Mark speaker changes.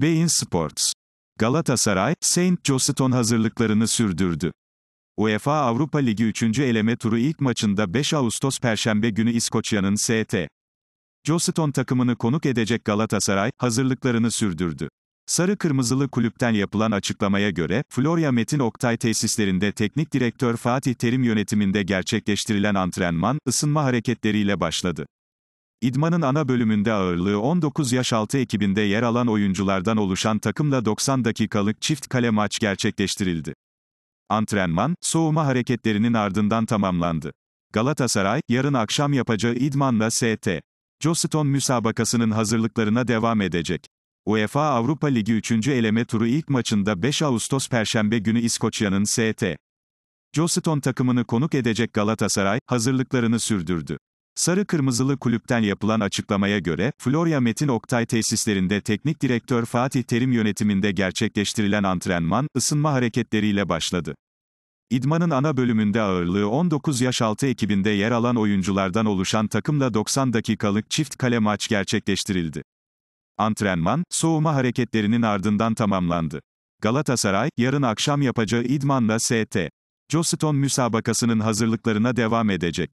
Speaker 1: Bein Sports. Galatasaray, Saint Joston hazırlıklarını sürdürdü. UEFA Avrupa Ligi 3. eleme turu ilk maçında 5 Ağustos Perşembe günü İskoçya'nın ST. Joston takımını konuk edecek Galatasaray, hazırlıklarını sürdürdü. Sarı Kırmızılı Kulüpten yapılan açıklamaya göre, Florya Metin Oktay tesislerinde teknik direktör Fatih Terim yönetiminde gerçekleştirilen antrenman, ısınma hareketleriyle başladı. İdmanın ana bölümünde ağırlığı 19 yaş altı ekibinde yer alan oyunculardan oluşan takımla 90 dakikalık çift kale maç gerçekleştirildi. Antrenman, soğuma hareketlerinin ardından tamamlandı. Galatasaray, yarın akşam yapacağı idmanla ST. Joston müsabakasının hazırlıklarına devam edecek. UEFA Avrupa Ligi 3. eleme turu ilk maçında 5 Ağustos Perşembe günü İskoçya'nın ST. Joston takımını konuk edecek Galatasaray, hazırlıklarını sürdürdü. Sarı Kırmızılı Kulüpten yapılan açıklamaya göre, Florya Metin Oktay tesislerinde teknik direktör Fatih Terim yönetiminde gerçekleştirilen antrenman, ısınma hareketleriyle başladı. İdmanın ana bölümünde ağırlığı 19 yaş altı ekibinde yer alan oyunculardan oluşan takımla 90 dakikalık çift kale maç gerçekleştirildi. Antrenman, soğuma hareketlerinin ardından tamamlandı. Galatasaray, yarın akşam yapacağı idmanla ST. Joston müsabakasının hazırlıklarına devam edecek.